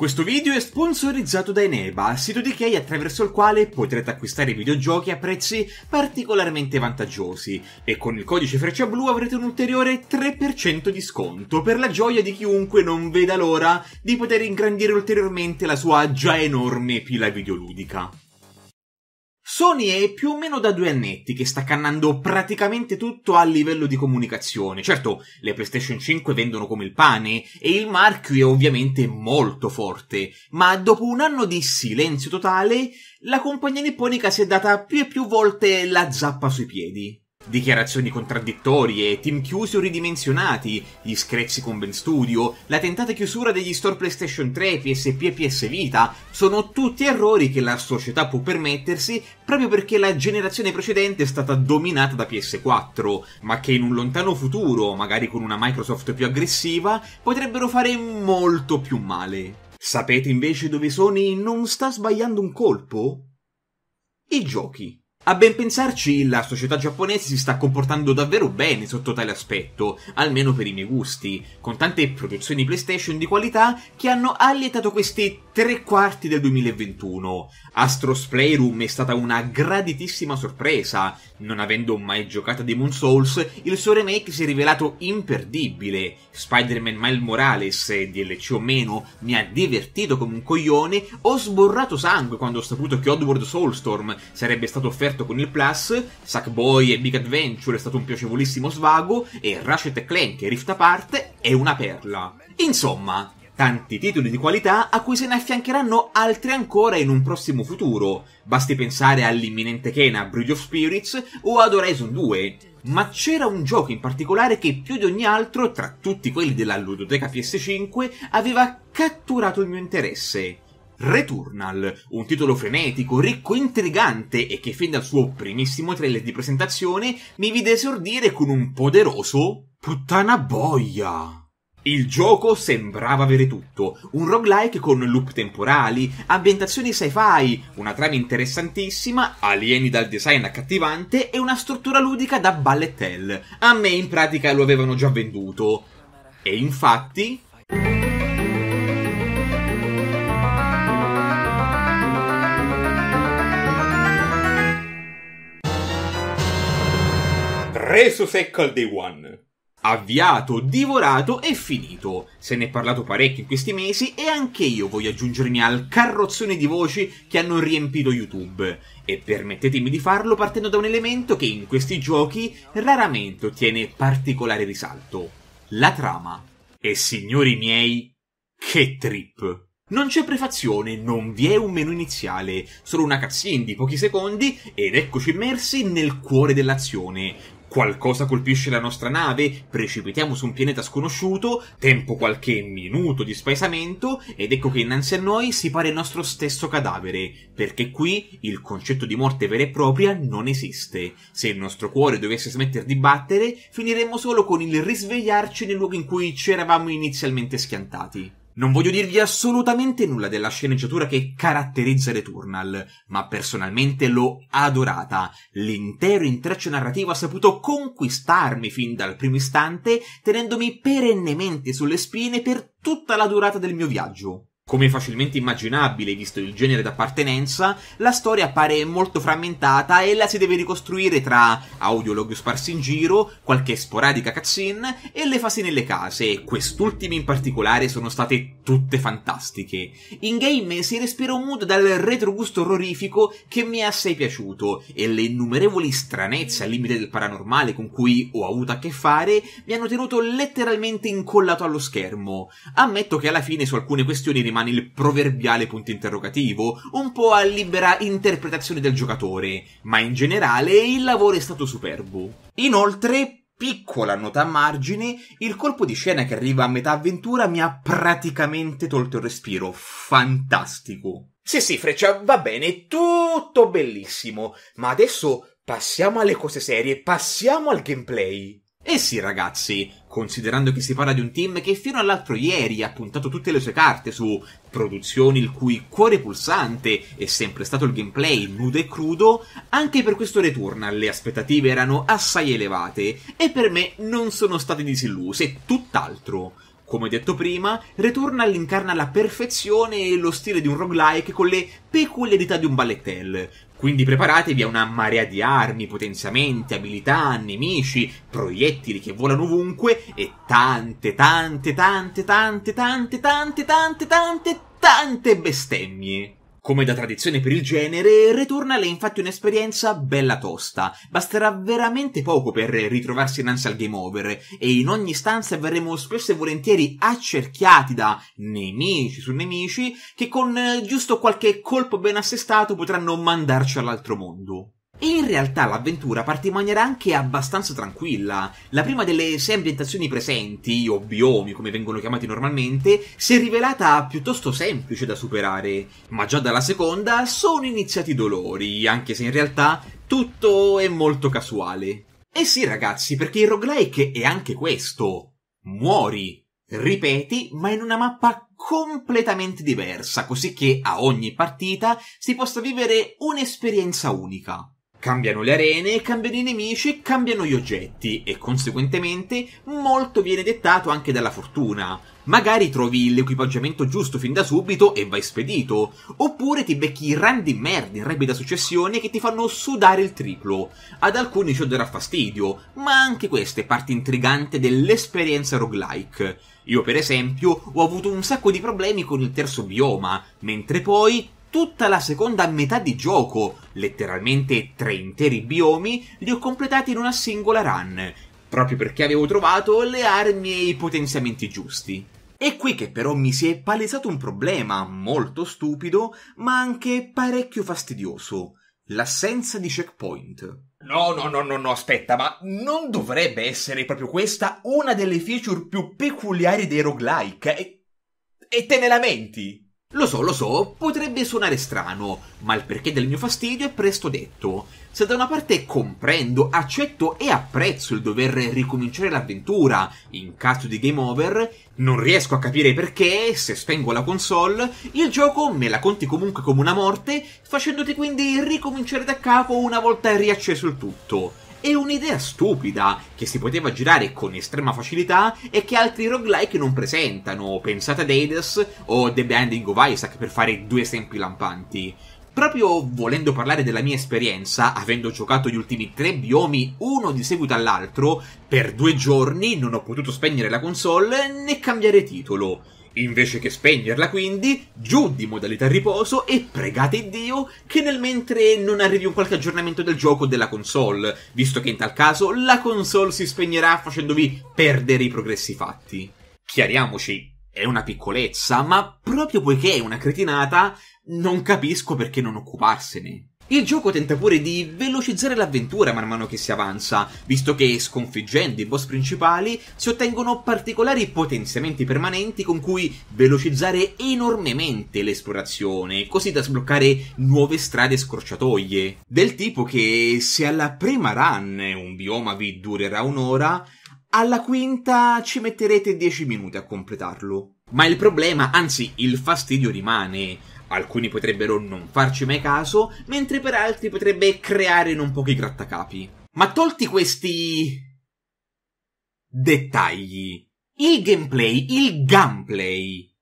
Questo video è sponsorizzato da Eneba, sito di Key attraverso il quale potrete acquistare videogiochi a prezzi particolarmente vantaggiosi e con il codice freccia blu avrete un ulteriore 3% di sconto per la gioia di chiunque non veda l'ora di poter ingrandire ulteriormente la sua già enorme pila videoludica. Sony è più o meno da due annetti che sta cannando praticamente tutto a livello di comunicazione. Certo, le PlayStation 5 vendono come il pane e il marchio è ovviamente molto forte, ma dopo un anno di silenzio totale, la compagnia nipponica si è data più e più volte la zappa sui piedi. Dichiarazioni contraddittorie, team chiusi o ridimensionati, gli screzi con Ben Studio, la tentata chiusura degli store PlayStation 3, PSP e PS Vita, sono tutti errori che la società può permettersi proprio perché la generazione precedente è stata dominata da PS4, ma che in un lontano futuro, magari con una Microsoft più aggressiva, potrebbero fare molto più male. Sapete invece dove Sony non sta sbagliando un colpo? I giochi. A ben pensarci, la società giapponese si sta comportando davvero bene sotto tale aspetto, almeno per i miei gusti, con tante produzioni PlayStation di qualità che hanno allietato questi tre quarti del 2021. Astro's Playroom è stata una graditissima sorpresa, non avendo mai giocato a Demon Souls, il suo remake si è rivelato imperdibile. Spider-Man Miles Morales, DLC o meno, mi ha divertito come un coglione, ho sborrato sangue quando ho saputo che Oddworld Soulstorm sarebbe stato offerto aperto con il Plus, Sackboy e Big Adventure è stato un piacevolissimo svago e Ratchet Clank e Rift Apart è una perla. Insomma, tanti titoli di qualità a cui se ne affiancheranno altri ancora in un prossimo futuro. Basti pensare all'imminente Kena Bridge of Spirits o ad Horizon 2. Ma c'era un gioco in particolare che più di ogni altro, tra tutti quelli della ludoteca PS5, aveva catturato il mio interesse. Returnal, un titolo frenetico, ricco, intrigante e che fin dal suo primissimo trailer di presentazione mi vide esordire con un poderoso puttana boia. Il gioco sembrava avere tutto, un roguelike con loop temporali, ambientazioni sci-fi, una trama interessantissima, alieni dal design accattivante e una struttura ludica da ballet A me in pratica lo avevano già venduto. E infatti... preso secco al day one. Avviato, divorato e finito. Se ne è parlato parecchio in questi mesi e anche io voglio aggiungermi al carrozzone di voci che hanno riempito YouTube. E permettetemi di farlo partendo da un elemento che in questi giochi raramente ottiene particolare risalto. La trama. E signori miei, che trip! Non c'è prefazione, non vi è un menu iniziale, solo una cutscene di pochi secondi ed eccoci immersi nel cuore dell'azione, qualcosa colpisce la nostra nave, precipitiamo su un pianeta sconosciuto, tempo qualche minuto di spaesamento ed ecco che innanzi a noi si pare il nostro stesso cadavere, perché qui il concetto di morte vera e propria non esiste. Se il nostro cuore dovesse smettere di battere, finiremmo solo con il risvegliarci nel luogo in cui ci eravamo inizialmente schiantati. Non voglio dirvi assolutamente nulla della sceneggiatura che caratterizza Returnal, ma personalmente l'ho adorata. L'intero intreccio narrativo ha saputo conquistarmi fin dal primo istante, tenendomi perennemente sulle spine per tutta la durata del mio viaggio come facilmente immaginabile visto il genere d'appartenenza, la storia appare molto frammentata e la si deve ricostruire tra audiologhi sparsi in giro, qualche sporadica cutscene e le fasi nelle case, quest'ultime in particolare sono state tutte fantastiche. In game si respira un mood dal retrogusto orrorifico che mi è assai piaciuto e le innumerevoli stranezze al limite del paranormale con cui ho avuto a che fare mi hanno tenuto letteralmente incollato allo schermo. Ammetto che alla fine su alcune questioni rimane rimane il proverbiale punto interrogativo, un po' a libera interpretazione del giocatore, ma in generale il lavoro è stato superbo. Inoltre, piccola nota a margine, il colpo di scena che arriva a metà avventura mi ha praticamente tolto il respiro. Fantastico. Sì, sì, Freccia, va bene, tutto bellissimo, ma adesso passiamo alle cose serie, passiamo al gameplay. Eh sì, ragazzi, considerando che si parla di un team che fino all'altro ieri ha puntato tutte le sue carte su produzioni il cui cuore pulsante è sempre stato il gameplay nudo e crudo, anche per questo Returnal le aspettative erano assai elevate e per me non sono state disilluse, tutt'altro. Come detto prima, Returnal incarna la perfezione e lo stile di un roguelike con le peculiarità di un ballettel, quindi preparatevi a una marea di armi, potenziamenti, abilità, nemici, proiettili che volano ovunque e tante, tante, tante, tante, tante, tante, tante, tante, tante bestemmie. Come da tradizione per il genere, Returnal è infatti un'esperienza bella tosta. Basterà veramente poco per ritrovarsi innanzi al game over, e in ogni stanza verremo spesso e volentieri accerchiati da nemici su nemici che con eh, giusto qualche colpo ben assestato potranno mandarci all'altro mondo. E in realtà l'avventura parte in maniera anche abbastanza tranquilla. La prima delle sei ambientazioni presenti, o biomi come vengono chiamati normalmente, si è rivelata piuttosto semplice da superare, ma già dalla seconda sono iniziati i dolori, anche se in realtà tutto è molto casuale. E eh sì ragazzi, perché il roguelike è anche questo. Muori, ripeti, ma in una mappa completamente diversa, così che a ogni partita si possa vivere un'esperienza unica. Cambiano le arene, cambiano i nemici, cambiano gli oggetti e conseguentemente molto viene dettato anche dalla fortuna. Magari trovi l'equipaggiamento giusto fin da subito e vai spedito, oppure ti becchi i run merda in rapida successione che ti fanno sudare il triplo. Ad alcuni ciò darà fastidio, ma anche questa è parte intrigante dell'esperienza roguelike. Io per esempio ho avuto un sacco di problemi con il terzo bioma, mentre poi tutta la seconda metà di gioco, letteralmente tre interi biomi, li ho completati in una singola run, proprio perché avevo trovato le armi e i potenziamenti giusti. È qui che però mi si è palesato un problema molto stupido, ma anche parecchio fastidioso, l'assenza di checkpoint. No, no, no, no, no, aspetta, ma non dovrebbe essere proprio questa una delle feature più peculiari dei roguelike? E, e te ne lamenti? Lo so, lo so, potrebbe suonare strano, ma il perché del mio fastidio è presto detto. Se da una parte comprendo, accetto e apprezzo il dover ricominciare l'avventura in caso di game over, non riesco a capire perché, se spengo la console, il gioco me la conti comunque come una morte, facendoti quindi ricominciare da capo una volta riacceso il tutto. È un'idea stupida che si poteva girare con estrema facilità e che altri roguelike non presentano. Pensate ad Hades o The Binding of Isaac per fare due esempi lampanti. Proprio volendo parlare della mia esperienza, avendo giocato gli ultimi tre biomi uno di seguito all'altro, per due giorni non ho potuto spegnere la console né cambiare titolo. Invece che spegnerla, quindi, giù di modalità riposo e pregate Dio che nel mentre non arrivi un qualche aggiornamento del gioco o della console, visto che in tal caso la console si spegnerà facendovi perdere i progressi fatti. Chiariamoci, è una piccolezza, ma proprio poiché è una cretinata, non capisco perché non occuparsene. Il gioco tenta pure di velocizzare l'avventura man mano che si avanza, visto che sconfiggendo i boss principali si ottengono particolari potenziamenti permanenti con cui velocizzare enormemente l'esplorazione, così da sbloccare nuove strade e scorciatoie. Del tipo che se alla prima run un bioma vi durerà un'ora, alla quinta ci metterete 10 minuti a completarlo. Ma il problema, anzi il fastidio rimane. Alcuni potrebbero non farci mai caso, mentre per altri potrebbe creare non pochi grattacapi. Ma tolti questi... dettagli, il gameplay, il gunplay,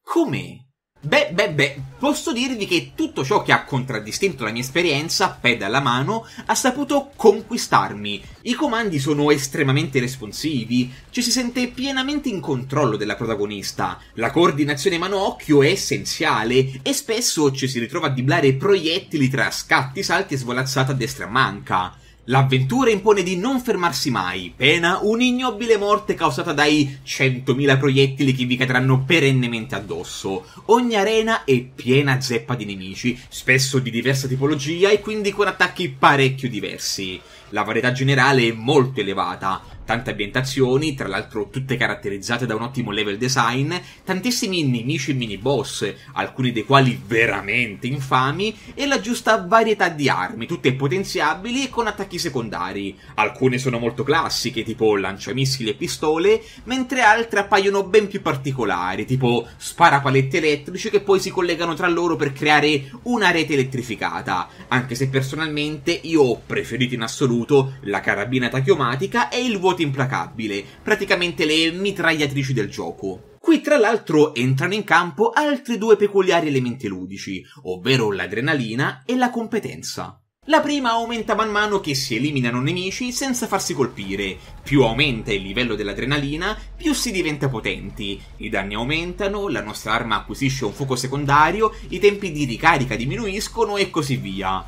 com'è? Beh, beh, beh, posso dirvi che tutto ciò che ha contraddistinto la mia esperienza, peda alla mano, ha saputo conquistarmi. I comandi sono estremamente responsivi, ci si sente pienamente in controllo della protagonista, la coordinazione mano-occhio è essenziale e spesso ci si ritrova a diblare proiettili tra scatti, salti e svolazzata a destra e manca. L'avventura impone di non fermarsi mai, pena un'ignobile morte causata dai 100.000 proiettili che vi cadranno perennemente addosso. Ogni arena è piena zeppa di nemici, spesso di diversa tipologia e quindi con attacchi parecchio diversi. La varietà generale è molto elevata, tante ambientazioni, tra l'altro tutte caratterizzate da un ottimo level design, tantissimi nemici e mini boss, alcuni dei quali veramente infami, e la giusta varietà di armi, tutte potenziabili e con attacchi secondari. Alcune sono molto classiche, tipo lanciamissili e pistole, mentre altre appaiono ben più particolari, tipo sparapaletti elettrici che poi si collegano tra loro per creare una rete elettrificata, anche se personalmente io ho preferito in assoluto la carabina tachiomatica e il vuoto nipote implacabile, praticamente le mitragliatrici del gioco. Qui tra l'altro entrano in campo altri due peculiari elementi ludici, ovvero l'adrenalina e la competenza. La prima aumenta man mano che si eliminano nemici senza farsi colpire. Più aumenta il livello dell'adrenalina, più si diventa potenti. I danni aumentano, la nostra arma acquisisce un fuoco secondario, i tempi di ricarica diminuiscono e così via.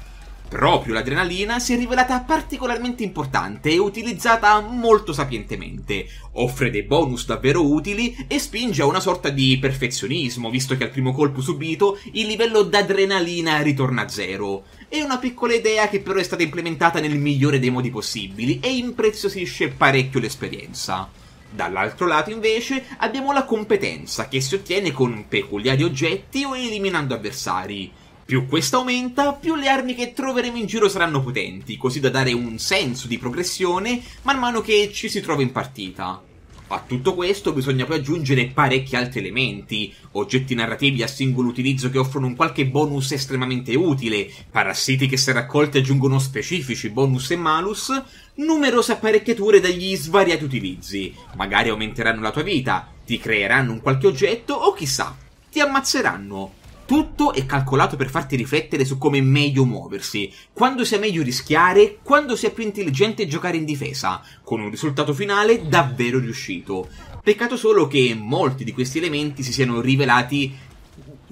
Proprio l'adrenalina si è rivelata particolarmente importante e utilizzata molto sapientemente. Offre dei bonus davvero utili e spinge a una sorta di perfezionismo, visto che al primo colpo subito il livello d'adrenalina ritorna a zero. È una piccola idea che però è stata implementata nel migliore dei modi possibili e impreziosisce parecchio l'esperienza. Dall'altro lato invece abbiamo la competenza che si ottiene con peculiari oggetti o eliminando avversari. Più questo aumenta, più le armi che troveremo in giro saranno potenti, così da dare un senso di progressione man mano che ci si trova in partita. A tutto questo bisogna poi aggiungere parecchi altri elementi, oggetti narrativi a singolo utilizzo che offrono un qualche bonus estremamente utile, parassiti che se raccolti aggiungono specifici bonus e malus, numerose apparecchiature dagli svariati utilizzi, magari aumenteranno la tua vita, ti creeranno un qualche oggetto o chissà, ti ammazzeranno. Tutto è calcolato per farti riflettere su come è meglio muoversi, quando sia meglio rischiare, quando sia più intelligente giocare in difesa, con un risultato finale davvero riuscito. Peccato solo che molti di questi elementi si siano rivelati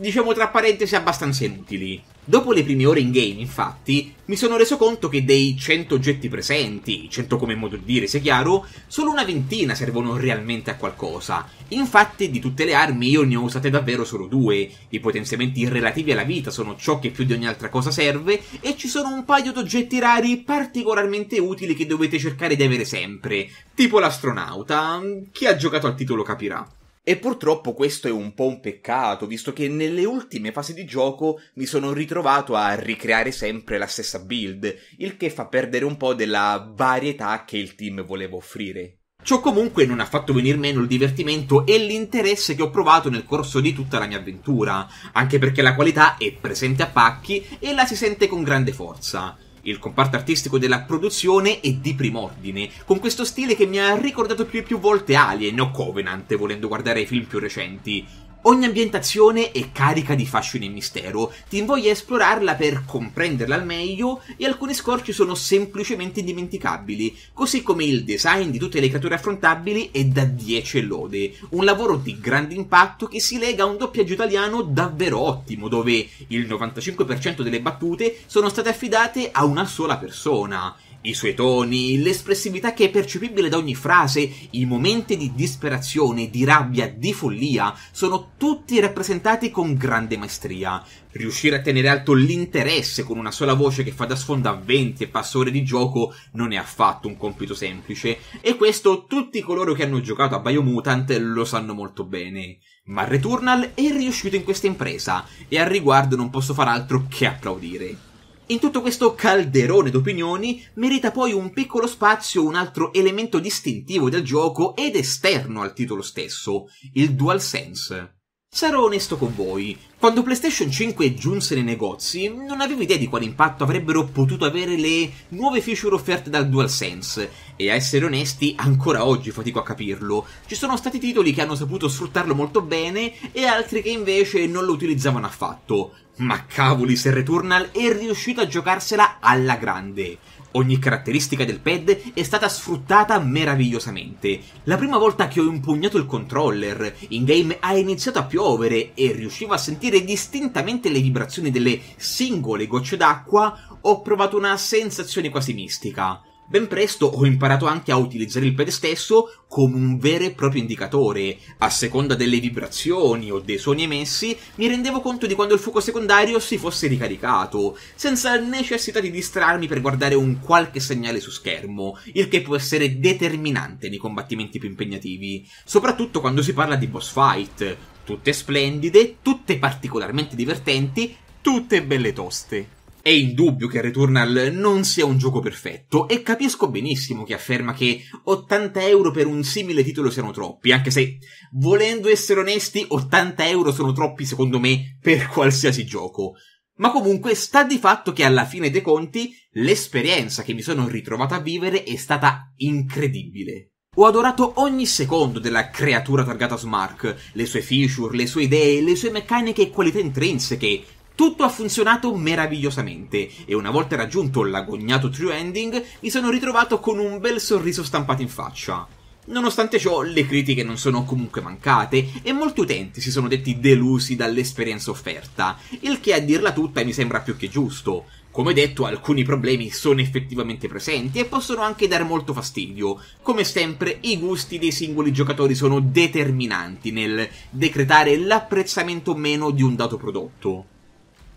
diciamo tra parentesi, abbastanza inutili. Dopo le prime ore in game, infatti, mi sono reso conto che dei 100 oggetti presenti, 100 come modo di dire se chiaro, solo una ventina servono realmente a qualcosa. Infatti, di tutte le armi io ne ho usate davvero solo due. I potenziamenti relativi alla vita sono ciò che più di ogni altra cosa serve, e ci sono un paio di oggetti rari particolarmente utili che dovete cercare di avere sempre, tipo l'astronauta. Chi ha giocato al titolo capirà. E purtroppo questo è un po' un peccato, visto che nelle ultime fasi di gioco mi sono ritrovato a ricreare sempre la stessa build, il che fa perdere un po' della varietà che il team voleva offrire. Ciò comunque non ha fatto venir meno il divertimento e l'interesse che ho provato nel corso di tutta la mia avventura, anche perché la qualità è presente a pacchi e la si sente con grande forza il comparto artistico della produzione è di prim'ordine, con questo stile che mi ha ricordato più e più volte Alien o Covenant, volendo guardare i film più recenti. Ogni ambientazione è carica di fascino e mistero, ti invoglia a esplorarla per comprenderla al meglio e alcuni scorci sono semplicemente indimenticabili, così come il design di tutte le creature affrontabili è da 10 lode, un lavoro di grande impatto che si lega a un doppiaggio italiano davvero ottimo, dove il 95% delle battute sono state affidate a una sola persona. I suoi toni, l'espressività che è percepibile da ogni frase, i momenti di disperazione, di rabbia, di follia, sono tutti rappresentati con grande maestria. Riuscire a tenere alto l'interesse con una sola voce che fa da sfondo a 20 e passa ore di gioco non è affatto un compito semplice, e questo tutti coloro che hanno giocato a Biomutant lo sanno molto bene. Ma Returnal è riuscito in questa impresa, e al riguardo non posso far altro che applaudire. In tutto questo calderone d'opinioni merita poi un piccolo spazio un altro elemento distintivo del gioco ed esterno al titolo stesso, il Dual Sense. Sarò onesto con voi, quando PlayStation 5 giunse nei negozi non avevo idea di quale impatto avrebbero potuto avere le nuove feature offerte dal DualSense e a essere onesti ancora oggi fatico a capirlo. Ci sono stati titoli che hanno saputo sfruttarlo molto bene e altri che invece non lo utilizzavano affatto. Ma cavoli se Returnal è riuscito a giocarsela alla grande. Ogni caratteristica del pad è stata sfruttata meravigliosamente. La prima volta che ho impugnato il controller, in game ha iniziato a piovere e riuscivo a sentire distintamente le vibrazioni delle singole gocce d'acqua, ho provato una sensazione quasi mistica. Ben presto ho imparato anche a utilizzare il piede stesso come un vero e proprio indicatore. A seconda delle vibrazioni o dei suoni emessi, mi rendevo conto di quando il fuoco secondario si fosse ricaricato, senza necessità di distrarmi per guardare un qualche segnale su schermo, il che può essere determinante nei combattimenti più impegnativi, soprattutto quando si parla di boss fight. Tutte splendide, tutte particolarmente divertenti, tutte belle toste. È indubbio che Returnal non sia un gioco perfetto e capisco benissimo chi afferma che 80 euro per un simile titolo siano troppi, anche se, volendo essere onesti, 80 euro sono troppi secondo me per qualsiasi gioco. Ma comunque sta di fatto che alla fine dei conti l'esperienza che mi sono ritrovato a vivere è stata incredibile. Ho adorato ogni secondo della creatura targata Smark, le sue feature, le sue idee, le sue meccaniche e qualità intrinseche, tutto ha funzionato meravigliosamente e una volta raggiunto l'agognato true ending mi sono ritrovato con un bel sorriso stampato in faccia. Nonostante ciò, le critiche non sono comunque mancate e molti utenti si sono detti delusi dall'esperienza offerta, il che a dirla tutta mi sembra più che giusto. Come detto, alcuni problemi sono effettivamente presenti e possono anche dare molto fastidio. Come sempre, i gusti dei singoli giocatori sono determinanti nel decretare l'apprezzamento o meno di un dato prodotto.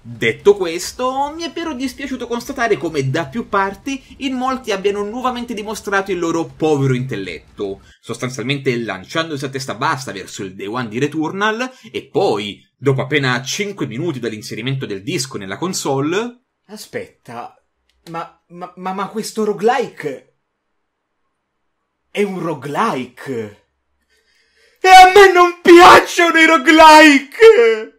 Detto questo, mi è però dispiaciuto constatare come da più parti in molti abbiano nuovamente dimostrato il loro povero intelletto, sostanzialmente lanciandosi a testa bassa verso il Day One di Returnal e poi, dopo appena 5 minuti dall'inserimento del disco nella console... Aspetta, ma, ma, ma, ma questo roguelike... È un roguelike! E a me non piacciono i roguelike!